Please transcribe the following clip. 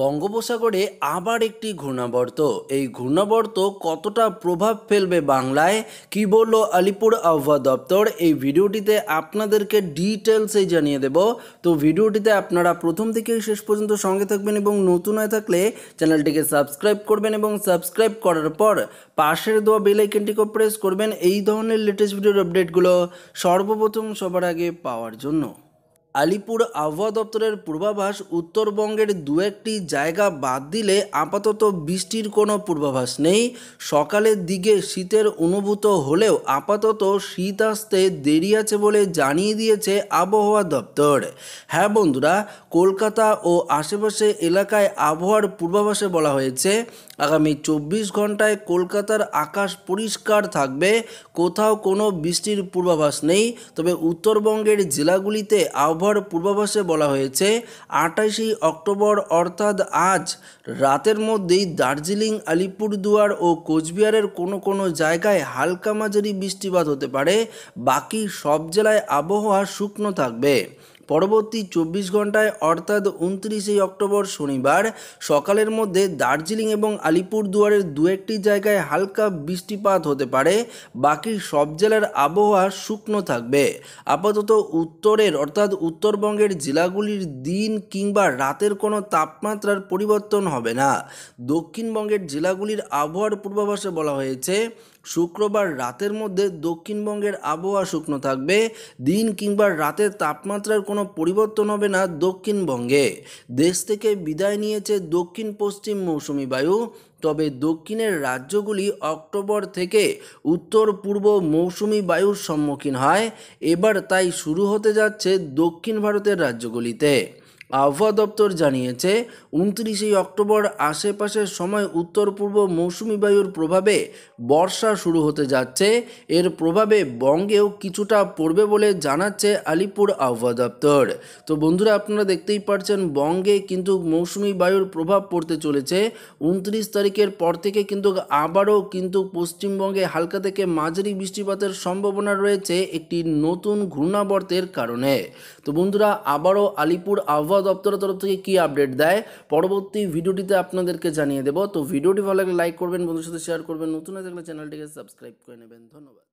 বঙ্গোপসাগরে আবার একটি ঘূর্ণাবর্ত এই ঘূর্ণাবর্ত কতটা প্রভাব ফেলবে বাংলায় কি বলল আলিপুর আবহাওয়া দপ্তর এই ভিডিওটিতে আপনাদেরকে ডিটেলসে জানিয়ে দেব তো ভিডিওটিতে আপনারা প্রথম থেকে শেষ পর্যন্ত সঙ্গে থাকবেন এবং নতুন হয়ে থাকলে চ্যানেলটিকে সাবস্ক্রাইব করবেন এবং সাবস্ক্রাইব করার পর পাশের দেওয়া বেলাইকেনটিকে প্রেস করবেন এই ধরনের লেটেস্ট ভিডিওর আপডেটগুলো সর্বপ্রথম সবার আগে পাওয়ার জন্য আলিপুর আবহাওয়া দপ্তরের পূর্বাভাস উত্তরবঙ্গের দু একটি জায়গা বাদ দিলে আপাতত বৃষ্টির কোনো পূর্বাভাস নেই সকালের দিকে শীতের অনুভূত হলেও আপাতত শীত আসতে দেরি আছে বলে জানিয়ে দিয়েছে আবহাওয়া দপ্তর হ্যাঁ বন্ধুরা কলকাতা ও আশেপাশে এলাকায় আবহাওয়ার পূর্বাভাসে বলা হয়েছে আগামী চব্বিশ ঘন্টায় কলকাতার আকাশ পরিষ্কার থাকবে কোথাও কোনো বৃষ্টির পূর্বাভাস নেই তবে উত্তরবঙ্গের জেলাগুলিতে আবহাওয়া আবহাওয়ার পূর্বাভাসে বলা হয়েছে আঠাশে অক্টোবর অর্থাৎ আজ রাতের মধ্যেই দার্জিলিং আলিপুরদুয়ার ও কোচবিহারের কোনো কোনো জায়গায় হালকা মাঝারি বৃষ্টিপাত হতে পারে বাকি সব জেলায় আবহাওয়া শুকনো থাকবে পরবর্তী চব্বিশ ঘন্টায় অর্থাৎ উনত্রিশে অক্টোবর শনিবার সকালের মধ্যে দার্জিলিং এবং আলিপুরদুয়ারের দু একটি জায়গায় হালকা বৃষ্টিপাত হতে পারে বাকি সব জেলার আবহাওয়া শুকনো থাকবে আপাতত উত্তরের অর্থাৎ উত্তরবঙ্গের জেলাগুলির দিন কিংবা রাতের কোনো তাপমাত্রার পরিবর্তন হবে না দক্ষিণবঙ্গের জেলাগুলির আবহাওয়ার পূর্বাভাসে বলা হয়েছে শুক্রবার রাতের মধ্যে দক্ষিণবঙ্গের আবহাওয়া শুকনো থাকবে দিন কিংবা রাতের তাপমাত্রার কোনো পরিবর্তন হবে না দক্ষিণবঙ্গে দেশ থেকে বিদায় নিয়েছে দক্ষিণ পশ্চিম মৌসুমি বায়ু তবে দক্ষিণের রাজ্যগুলি অক্টোবর থেকে উত্তর পূর্ব মৌসুমি বায়ুর সম্মুখীন হয় এবার তাই শুরু হতে যাচ্ছে দক্ষিণ ভারতের রাজ্যগুলিতে আবহাওয়া দপ্তর জানিয়েছে উনত্রিশে অক্টোবর আশেপাশের সময় উত্তর পূর্ব মৌসুমি বায়ুর প্রভাবে বর্ষা শুরু হতে যাচ্ছে এর প্রভাবে বঙ্গেও কিছুটা পড়বে বলে জানাচ্ছে আলিপুর আবহাওয়া দপ্তর তো বন্ধুরা আপনারা দেখতেই পারছেন বঙ্গে কিন্তু মৌসুমি বায়ুর প্রভাব পড়তে চলেছে উনত্রিশ তারিখের পর থেকে কিন্তু আবারও কিন্তু পশ্চিমবঙ্গে হালকা থেকে মাঝারি বৃষ্টিপাতের সম্ভাবনা রয়েছে একটি নতুন ঘূর্ণাবর্তের কারণে তো বন্ধুরা আবারও আলিপুর আবহাওয়া দপ্তরের তরফ থেকে কি আপডেট দেয় পরবর্তী ভিডিওটিতে আপনাদেরকে জানিয়ে দেবো তো ভিডিওটি ভালো লাগলে লাইক করবেন বন্ধুর সাথে শেয়ার করবেন নতুন হয়ে থাকলে চ্যানেলটিকে সাবস্ক্রাইব করে নেবেন ধন্যবাদ